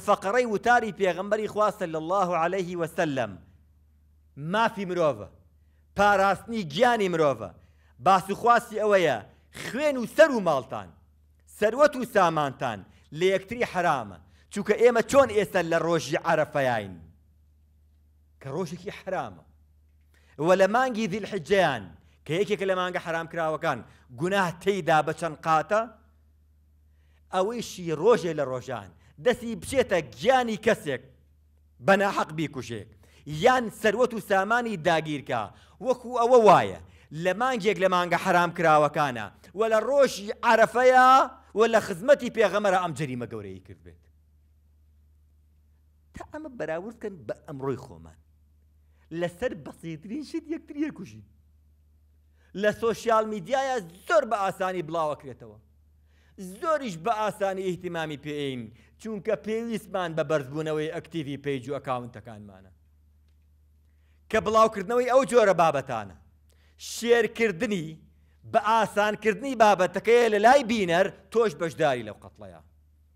فقري وتاري في غمبري خواستە صلى الله عليه وسلم ما في مروفة باراسني جاني مروفة بس خواسي أويا خوين و ماڵتان سەروەت و سامانتان ليكتري یەکتری حرامە ايما ئێمە چۆن ئێستا لە ڕۆژی كي کە ولا مانجي ذي الحجيان مانگی دیلحجیان کە یەکێکە لە مانگە حرامکراوەکان گوناه تێیدا بە چەند قاتە ئەوەیشی دەستی بچێتە گیانی کەسێک بەناحەق بیکوژێک یان سەروەت و سامانی داگیرکە وەکو ئەوە وایە لە مانگێک لە مانگە حرام کراوەکانە و لە ڕۆژی عرفەیە و لە خزمەتی پێغەمەرە ئەم جریمە گەورەی کرد بێت تا ئەمە بەراوردکەن بە ئەمڕۆی خۆمان لەسەر بەسیترین شت یەکتریە کوژین لە سۆشیال میدیایە زۆر بە ئاسانی بڵاوەکرێتەوە زۆریش بە ئاسانی ئیهتیمامی پێین چونکە پێویستمان بە بەرزبوونەوەی ئەکتیوی پیج و ئەکاونتەکانمانە کە بڵاوکردنەوەی ئەو جۆرە بابەتانە شێرکردنی بە ئاسانکردنی بابەتەکەیە لە لای بینەر تۆش بەشداری لەو قەتڵەیە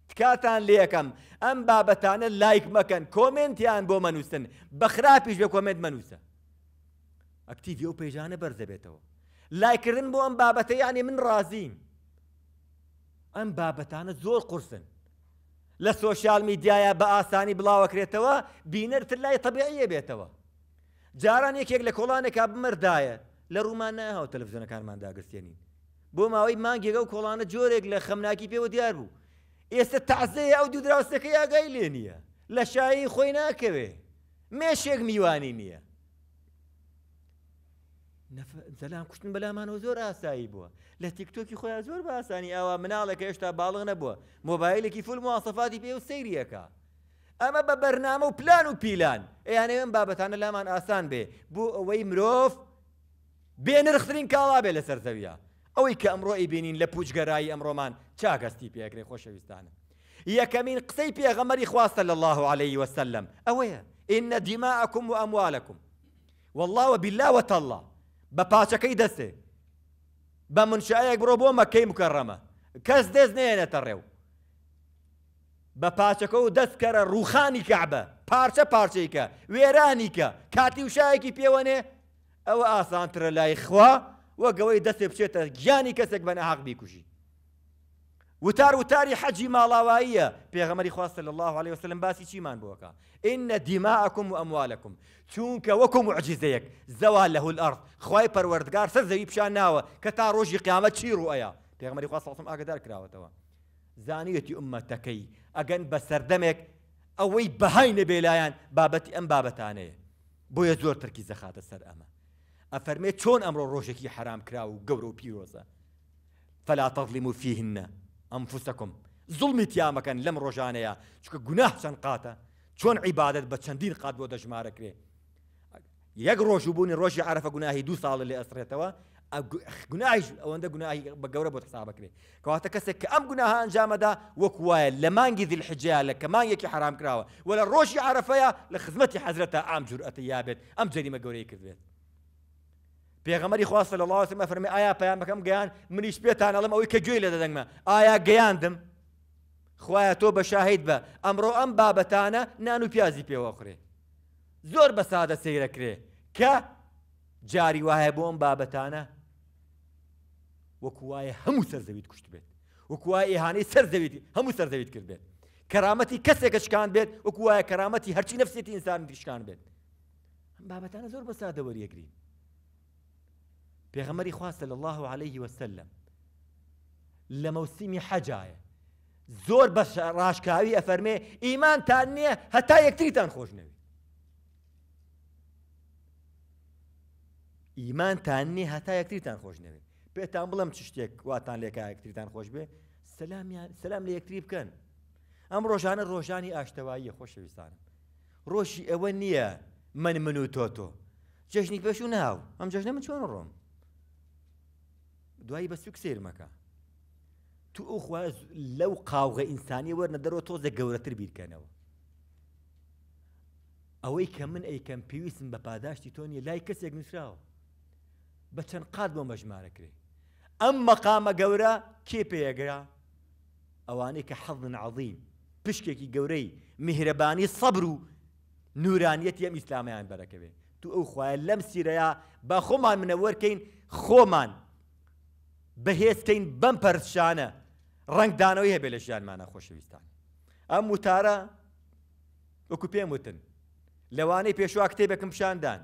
تکاتان لێەکەم ئەم بابەتانە لایک مەکەن کۆمنتیان بۆ مەنووسن بە خراپیش بە کۆمنت مەنووسە ئەکتیڤی و پێژانە بەرزەبێتەوە لایکردن بۆ ئەم بابەتە یانی من ڕازیم ئەم بابەتانە زۆر قورسن لە سۆشیال میدیایە بە ئاسانی بڵاوەکرێتەوە بینەرتر لای تەبیعیە بێتەوە جاران یەکێک لە کۆڵانێکا بمەردایە لە ڕوومان نەهاو تەلەڤزیۆنەکانمان داگەستێنین بۆ ماوەی مانگێگە و کۆڵانە جۆرێک لە خەمناکی پێوە دیار بوو ئێستا تازەیە ئەو دوودراوستەکەی ئاگای لێ نییە لە شایی خۆی ناکەوێ مێشێک میوانی نییە زەلام کوشتن بەلامانەوە زۆر ئاسایی بووە لە تیکتۆکی خۆیان زۆر باسانی ئاوا مناڵێکە هێشتا باڵغ نەبووە مۆبایلێکی فول موواسەفاتی پێ و سەیریەکە ئەمە بە بەرنامە و پلان و پیلان ئەیانەوێن بابەتانە لامان ئاسان بێ بۆ ئەوەی مرۆڤ بێنرخترین کاڵا بێ لە سەرزەویە ئەوەی کە ئەمڕۆی بینین لە پوچگەرایی ئەمڕۆمان چاگەستی پێکرێ خۆشەویستانە یەکەمین قسەی پێغەمەری خواستە لە الله عليه وسلم ئەوەیە ئینە دیماعکم و ئەموالەکم والله وبالله وتەله بە پاچەکەی دەستێ بە منشایەک بڕۆ بۆ مەکەی مکەڕەمە کەس دەست نێنێتە ڕێو بە پاچەکە و دەستکەرە ڕوخانی کەعبە پارچە پارچەیکە وێرانیکە کاتی وشایەکی پێوەنێ ئەوە ئاسانترە لای خوا وەگەوەی دەستێ بچێتە گیانی کەسێک بە نەحاق بیکوژی وتار وتاری حەجی ماڵاواییە پێغەمەری خواستە صلى الله عليه وسلم باسی چیمان بووەکە ئینە دیماکم و ئەموالکم چونکە وەکم عجزەیەک زەوا لە هول ئەرض خی پەروەردگار سەر زەوی پیشان قيامة کە رؤيا ڕۆژی قیامەت صلى الله عليه وسلم ئاگدار کراوەتەوە زانیەتی عمەتەکەی ئەگەن بە سەردەمێک ئەوەی بەهای نەبێلایەن بابەتی ئەم بابەتانەیە بۆیە زۆر ترکی زەخاتە سەر ئەمە ئەفەرمێ چۆن حرام كراو و گەورە فلا تظلموا فيهن انفسكم ظلمي تيا مكان لم رجانا يا شكو گناه سن قاتا چون عبادت بچندين قاد بودا شمار كري يك روش بون روش عرف گناهي دو سال اللي اسرتوا گناه او اند گناه بگور بود حسابك كري كواتا كسك ام گناه انجام دا وكوا لمان گذ الحجال كمان يك حرام كراوا ولا روش عرفيا لخدمتي حضرتها ام جرأتي يابت ام جريمه گوري كذبت پێغەمەری خواستە لە لاوەمە فەرمی ئایا پایان بەکەم گەیان منیش پێتان ئەڵم ئەوەی کە گوێی لە دەدەنگمە ئایا گەیاندم خوایە تۆ بە شاهید بە ئەمڕۆ ئەم بابەتانە نان و پیازی پێوەخرێ زۆر بە سادە سەیرەکرێ کە جاری وایە بۆ ئەم بابەتانە وەکوواایە هەموو سەرزەویت کوشت بێت وەکوای ئێهانەی سەرزەویت هەموو سەرزەویت کرد بێت کەرامەتی کەسێکە شکان بێت وەکوواایە کەرامەتی هەرچی نفسێتی ئینسان دیشکان بێت بابەتانە زۆر بە سادە وەریەگرین پێغەمەری خواستە لە الله عليه وسلم لە مەوسیمی حەجایە زۆر بە ڕاشکاوی ئەفەرمێ ئیمانتان نییە هەتا یەکتریتان خۆشنەوی ئیمانتان نیە هەتا یەکتریتان خۆشنەوێ پێتان بڵم چ شتێک واتان لێکا یەکتریتان خۆش بێ سەسلام لە یەکتری بکەن ئەم ڕۆژانە ڕۆژانی ئاشتەواییە خۆشەویستانم ڕۆژی ئەوە نییە من من و تۆ تۆ جەژنی پێش و ناو ئەم جەژنە من چۆن ڕۆم دوایی بە سوک سێرمەکە تو ئەو خوا لەو قاوغە ئینسانی وەرنە دەرەوە تۆزە گەورەتر بیرکەنەوە ئەوەی کە من ئەیکەم پێویستم بە پاداشتی تۆنی لای کەسێک نووسراوە بە چەند قات بۆ مەژمارە کرێ ئەم مەقامە گەورە کێ پێیەگرا ئەوانەی کە حەڵن عظیم پشکێکی گەورەی میهرەبانی سەبر و نورانیەت ئەم ئیسلامیان بەرەکەوێ تو ئەو خوایە لەم سیرەیە با خۆمان منە وەرکەین خۆمان بەهێزکەین بەم پەرشانە ڕنگدانەوەی هەبێ لە ژیانمانە خۆشەویستان ئەم وتارە وەکو پێم وتن لەوانەی پێشوا کتێبێکم پیشاندان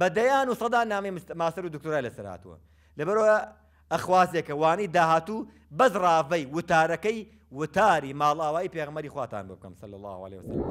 بەدەیان و سەدا نامی ماسەر و دکتۆرای لەسەراتوە لەبەرەوە ئەخوازێکە وانی داهاتوو بەز ڕاوەی وتارەکەی وتاری ماڵاوایی پێغمەری خواتان بکەم سەل الله عليه وسلم.